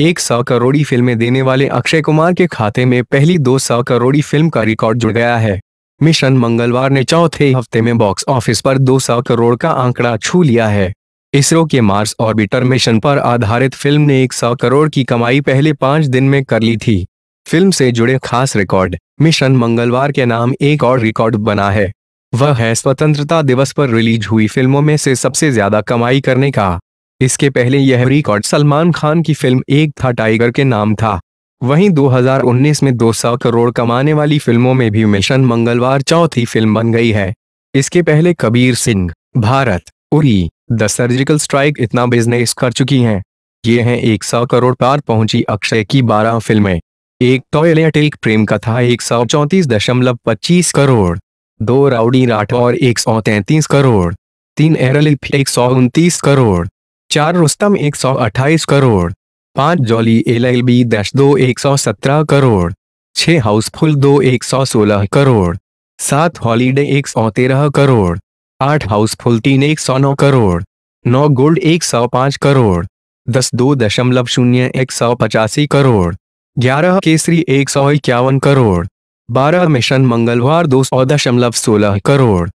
एक सौ करोड़ी फिल्में देने वाले अक्षय कुमार के खाते में पहली दो सौ करोड़ी फिल्म का रिकॉर्ड जुड़ गया है मिशन मंगलवार ने चौथे हफ्ते में बॉक्स ऑफिस पर 200 करोड़ का आंकड़ा छू लिया है इसरो के मार्स ऑर्बिटर मिशन पर आधारित फिल्म ने 100 करोड़ की कमाई पहले पांच दिन में कर ली थी फिल्म से जुड़े खास रिकॉर्ड मिशन मंगलवार के नाम एक और रिकॉर्ड बना है वह है स्वतंत्रता दिवस पर रिलीज हुई फिल्मों में से सबसे ज्यादा कमाई करने का इसके पहले यह रिकॉर्ड सलमान खान की फिल्म एक था टाइगर के नाम था वहीं 2019 में 200 करोड़ कमाने वाली फिल्मों में भी मिशन मंगलवार चौथी फिल्म बन गई है इसके पहले Kabir Singh Bharat Uri the surgical strike इतना बिजनेस कर चुकी हैं ये हैं एक सौ करोड़ पार पहुंची अक्षय की बारह फिल्में एक टॉयलेट एक प्रेम कथा एक सौ दशमलव पच्चीस करोड़ दो राउडी राठौर एक सौ करोड़ तीन एरल एक सौ करोड़ चार रुस्तम 128 करोड़ पाँच Jolly L L B dash दो एक सौ सत्रह करोड़ छः हाउसफुल दो एक सौ सोलह करोड़ सात हॉलीडे एक सौ तेरह करोड़ आठ हाउसफुल तीन एक सौ नौ करोड़ नौ गोल्ड एक सौ पाँच करोड़ दस दो दशमलव शून्य एक सौ पचासी करोड़ ग्यारह केसरी एक सौ इक्यावन करोड़ बारह मिशन मंगलवार दो सौ दशमलव सोलह करोड़